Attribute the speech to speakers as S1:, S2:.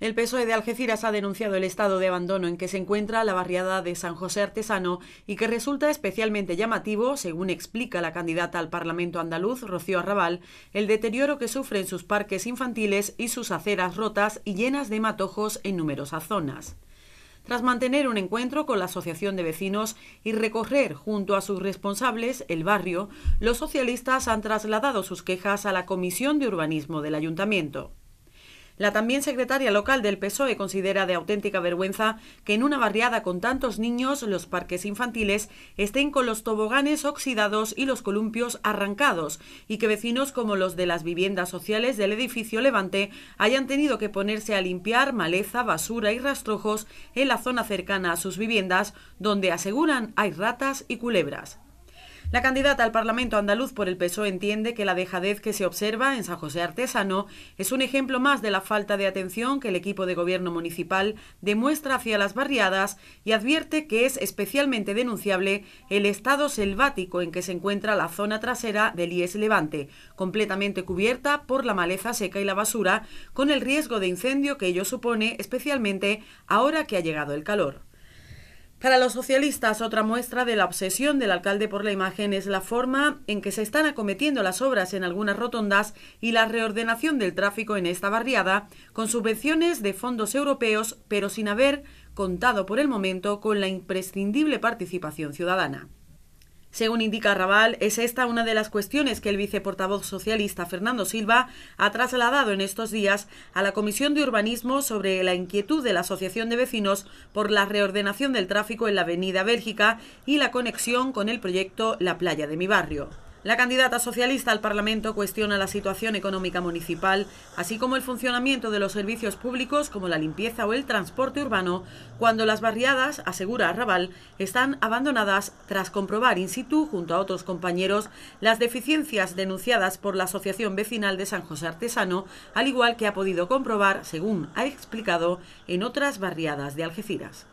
S1: El PSOE de Algeciras ha denunciado el estado de abandono en que se encuentra la barriada de San José Artesano y que resulta especialmente llamativo, según explica la candidata al Parlamento andaluz, Rocío Arrabal, el deterioro que sufren sus parques infantiles y sus aceras rotas y llenas de matojos en numerosas zonas. Tras mantener un encuentro con la Asociación de Vecinos y recorrer junto a sus responsables el barrio, los socialistas han trasladado sus quejas a la Comisión de Urbanismo del Ayuntamiento. La también secretaria local del PSOE considera de auténtica vergüenza que en una barriada con tantos niños los parques infantiles estén con los toboganes oxidados y los columpios arrancados y que vecinos como los de las viviendas sociales del edificio Levante hayan tenido que ponerse a limpiar maleza, basura y rastrojos en la zona cercana a sus viviendas donde aseguran hay ratas y culebras. La candidata al Parlamento andaluz por el PSOE entiende que la dejadez que se observa en San José Artesano es un ejemplo más de la falta de atención que el equipo de gobierno municipal demuestra hacia las barriadas y advierte que es especialmente denunciable el estado selvático en que se encuentra la zona trasera del IES Levante, completamente cubierta por la maleza seca y la basura, con el riesgo de incendio que ello supone, especialmente ahora que ha llegado el calor. Para los socialistas, otra muestra de la obsesión del alcalde por la imagen es la forma en que se están acometiendo las obras en algunas rotondas y la reordenación del tráfico en esta barriada, con subvenciones de fondos europeos, pero sin haber contado por el momento con la imprescindible participación ciudadana. Según indica Raval, es esta una de las cuestiones que el viceportavoz socialista Fernando Silva ha trasladado en estos días a la Comisión de Urbanismo sobre la inquietud de la Asociación de Vecinos por la reordenación del tráfico en la Avenida Bélgica y la conexión con el proyecto La Playa de mi Barrio. La candidata socialista al Parlamento cuestiona la situación económica municipal, así como el funcionamiento de los servicios públicos como la limpieza o el transporte urbano, cuando las barriadas, asegura Arrabal, están abandonadas tras comprobar in situ, junto a otros compañeros, las deficiencias denunciadas por la Asociación Vecinal de San José Artesano, al igual que ha podido comprobar, según ha explicado, en otras barriadas de Algeciras.